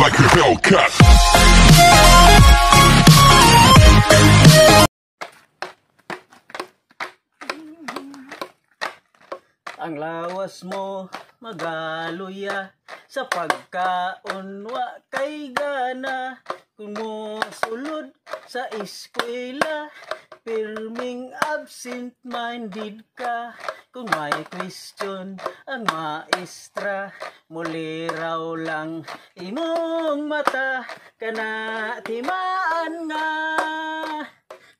like a cut. Ang lawas mo, magaluya, sa pagkaon kay gana, kumusulod sa eskwela, pirming absent-minded ka, kung may question ang maestra, muli raw lang imong mata kana timaan nga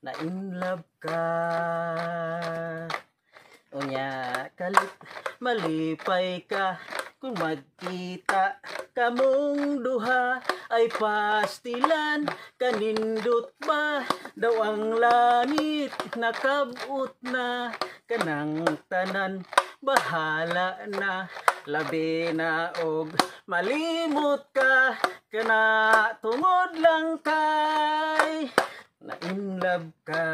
na in love ka unya kalit malipay ka kung magkita kamong duha ay pastilan kanindot ba daw ang langit nakabut na kanang tanan bahala na labi na og malimot ka kana tungod lang kay na in love ka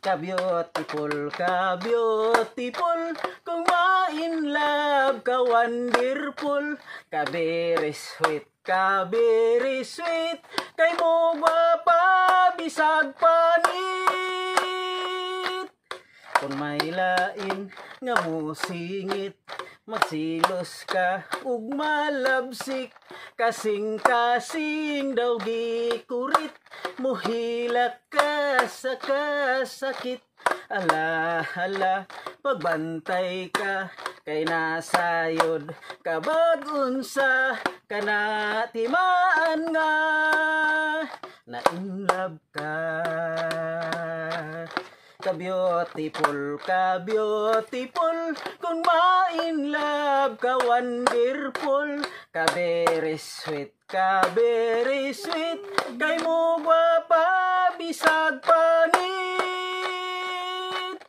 ka beautiful ka beautiful kung ma in love ka wonderful ka very sweet ka very sweet kay mo ba pa bisag pa Kon may lain nga mo singit Magsilos ka ug malabsik Kasing kasing daw gikurit Muhilak ka sa kasakit Ala ala pagbantay ka Kay nasayod kabag unsa Kanatimaan nga na in love ka ka-beautiful, ka-beautiful, kung ma love, ka-wonderful, ka-very sweet, ka-very sweet, kay mo gwapa, bisag panit.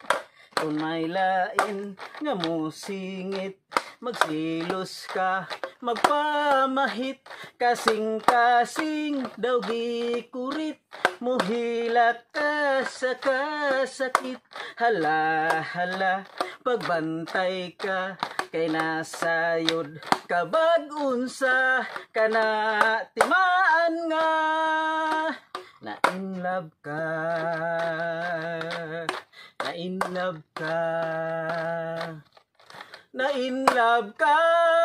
Kung may lain nga mo singit, magsilos ka, magpamahit, kasing-kasing daw gikurit, Muhila ka sa kasakit, hala-hala, pagbantay ka, kay nasayod ka bagunsa, ka na timaan nga, na in love ka, na in love ka, na in love ka.